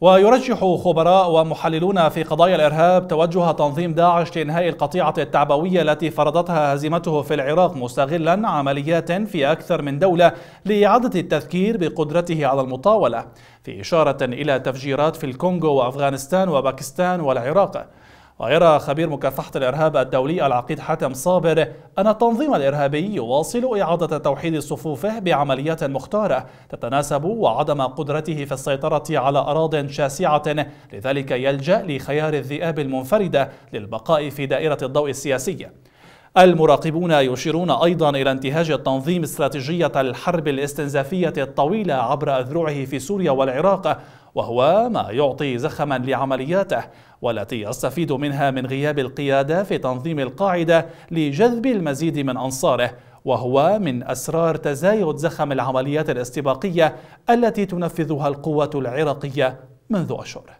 ويرجح خبراء ومحللون في قضايا الإرهاب توجه تنظيم داعش لإنهاء القطيعة التعبوية التي فرضتها هزيمته في العراق مستغلا عمليات في أكثر من دولة لإعادة التذكير بقدرته على المطاولة في إشارة إلى تفجيرات في الكونغو وأفغانستان وباكستان والعراق ويرى خبير مكافحة الإرهاب الدولي العقيد حاتم صابر أن التنظيم الإرهابي يواصل إعادة توحيد صفوفه بعمليات مختارة تتناسب وعدم قدرته في السيطرة على أراض شاسعة لذلك يلجأ لخيار الذئاب المنفردة للبقاء في دائرة الضوء السياسية المراقبون يشيرون أيضا إلى انتهاج التنظيم استراتيجية الحرب الاستنزافية الطويلة عبر أذرعه في سوريا والعراق وهو ما يعطي زخما لعملياته والتي يستفيد منها من غياب القيادة في تنظيم القاعدة لجذب المزيد من أنصاره وهو من أسرار تزايد زخم العمليات الاستباقية التي تنفذها القوة العراقية منذ أشهر